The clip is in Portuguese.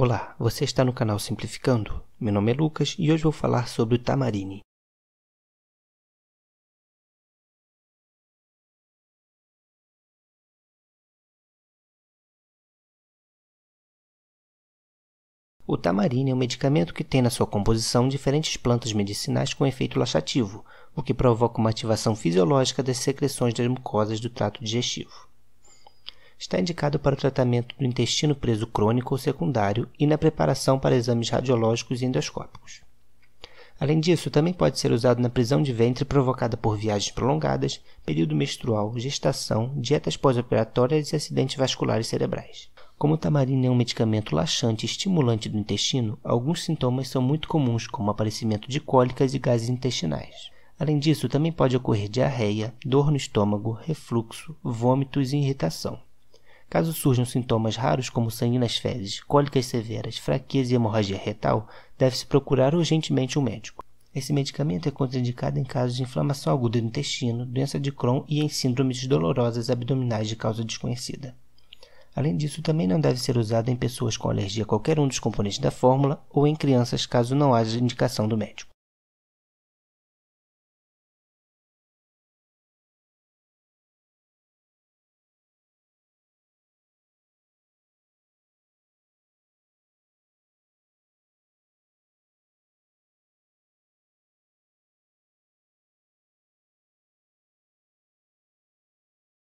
Olá, você está no canal Simplificando. Meu nome é Lucas e hoje vou falar sobre o tamarine. O tamarine é um medicamento que tem na sua composição diferentes plantas medicinais com efeito laxativo, o que provoca uma ativação fisiológica das secreções das mucosas do trato digestivo. Está indicado para o tratamento do intestino preso crônico ou secundário e na preparação para exames radiológicos e endoscópicos. Além disso, também pode ser usado na prisão de ventre provocada por viagens prolongadas, período menstrual, gestação, dietas pós-operatórias e acidentes vasculares cerebrais. Como o tamarindo é um medicamento laxante e estimulante do intestino, alguns sintomas são muito comuns, como aparecimento de cólicas e gases intestinais. Além disso, também pode ocorrer diarreia, dor no estômago, refluxo, vômitos e irritação. Caso surjam sintomas raros como sangue nas fezes, cólicas severas, fraqueza e hemorragia retal, deve-se procurar urgentemente um médico. Esse medicamento é contraindicado em casos de inflamação aguda do intestino, doença de Crohn e em síndromes dolorosas abdominais de causa desconhecida. Além disso, também não deve ser usado em pessoas com alergia a qualquer um dos componentes da fórmula ou em crianças caso não haja indicação do médico.